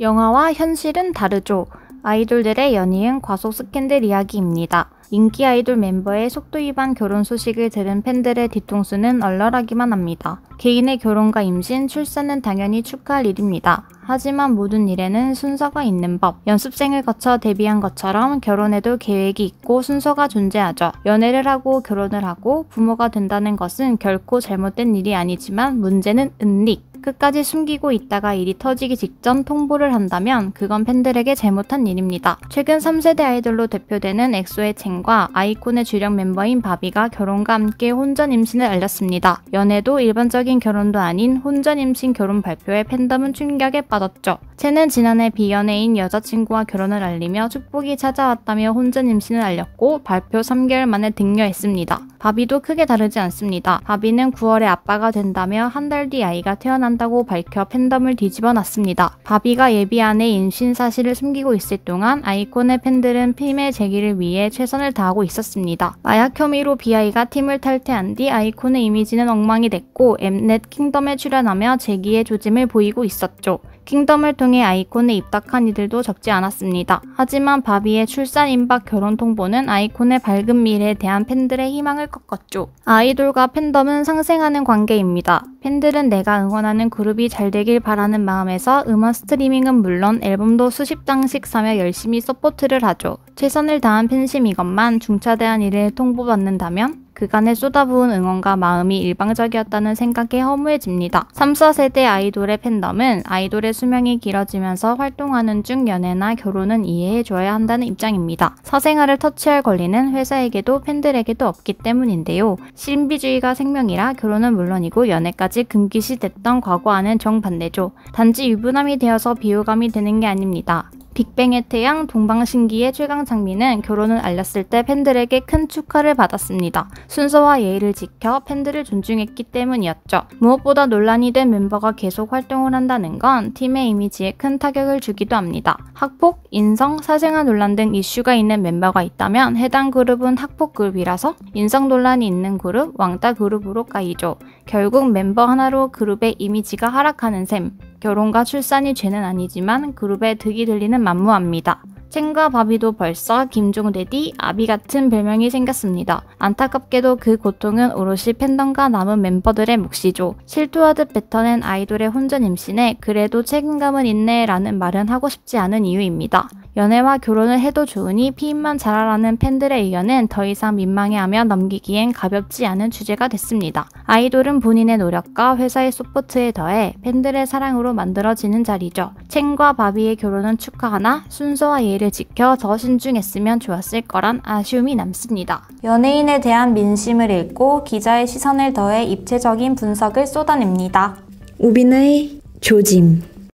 영화와 현실은 다르죠. 아이돌들의 연이은 과속 스캔들 이야기입니다. 인기 아이돌 멤버의 속도 위반 결혼 소식을 들은 팬들의 뒤통수는 얼얼하기만 합니다. 개인의 결혼과 임신, 출산은 당연히 축하할 일입니다. 하지만 모든 일에는 순서가 있는 법. 연습생을 거쳐 데뷔한 것처럼 결혼에도 계획이 있고 순서가 존재하죠. 연애를 하고 결혼을 하고 부모가 된다는 것은 결코 잘못된 일이 아니지만 문제는 은닉. 끝까지 숨기고 있다가 일이 터지기 직전 통보를 한다면 그건 팬들에게 잘못한 일입니다. 최근 3세대 아이돌로 대표되는 엑소의 첸과 아이콘의 주력 멤버인 바비가 결혼과 함께 혼전 임신을 알렸습니다. 연애도 일반적인 결혼도 아닌 혼전 임신 결혼 발표에 팬덤은 충격에 빠졌죠. 채는 지난해 비연애인 여자친구와 결혼을 알리며 축복이 찾아왔다며 혼전 임신을 알렸고 발표 3개월 만에 등려했습니다. 바비도 크게 다르지 않습니다. 바비는 9월에 아빠가 된다며 한 달 뒤 아이가 태어난다고 밝혀 팬덤을 뒤집어 놨습니다. 바비가 예비 안에 임신 사실을 숨기고 있을 동안 아이콘의 팬들은 팀의 재기를 위해 최선을 다하고 있었습니다. 마약 혐의로 비아이가 팀을 탈퇴한 뒤 아이콘의 이미지는 엉망이 됐고 엠넷 킹덤에 출연하며 재기의 조짐을 보이고 있었죠. 킹덤을 통해 등의 아이콘에 입덕한 이들도 적지 않았습니다. 하지만 바비의 출산 임박 결혼 통보는 아이콘의 밝은 미래에 대한 팬들의 희망을 꺾었죠. 아이돌과 팬덤은 상생하는 관계입니다. 팬들은 내가 응원하는 그룹이 잘 되길 바라는 마음에서 음원 스트리밍은 물론 앨범도 수십 장씩 사며 열심히 서포트를 하죠. 최선을 다한 팬심 이것만 중차대한 일을 통보받는다면 그간에 쏟아부은 응원과 마음이 일방적이었다는 생각에 허무해집니다. 3, 4세대 아이돌의 팬덤은 아이돌의 수명이 길어지면서 활동하는 중 연애나 결혼은 이해해줘야 한다는 입장입니다. 사생활을 터치할 권리는 회사에게도 팬들에게도 없기 때문인데요. 신비주의가 생명이라 결혼은 물론이고 연애까지 금기시됐던 과거와는 정반대죠. 단지 유부남이 되어서 비호감이 되는 게 아닙니다. 빅뱅의 태양, 동방신기의 최강 장미는 결혼을 알렸을 때 팬들에게 큰 축하를 받았습니다. 순서와 예의를 지켜 팬들을 존중했기 때문이었죠. 무엇보다 논란이 된 멤버가 계속 활동을 한다는 건 팀의 이미지에 큰 타격을 주기도 합니다. 학폭, 인성, 사생아 논란 등 이슈가 있는 멤버가 있다면 해당 그룹은 학폭 그룹이라서 인성 논란이 있는 그룹, 왕따 그룹으로 까이죠. 결국 멤버 하나로 그룹의 이미지가 하락하는 셈. 결혼과 출산이 죄는 아니지만 그룹에 득이 들리는 만무합니다. 첸과 바비도 벌써 김종대디, 아비 같은 별명이 생겼습니다. 안타깝게도 그 고통은 오롯이 팬덤과 남은 멤버들의 몫이죠. 실토하듯 뱉어낸 아이돌의 혼전 임신에 그래도 책임감은 있네라는 말은 하고 싶지 않은 이유입니다. 연애와 결혼을 해도 좋으니 피임만 잘하라는 팬들의 의견은 더 이상 민망해하며 넘기기엔 가볍지 않은 주제가 됐습니다. 아이돌은 본인의 노력과 회사의 소포트에 더해 팬들의 사랑으로 만들어지는 자리죠. 챙과 바비의 결혼은 축하하나 순서와 예의를 지켜 더 신중했으면 좋았을 거란 아쉬움이 남습니다. 연예인에 대한 민심을 읽고 기자의 시선을 더해 입체적인 분석을 쏟아냅니다. 우빈의 조짐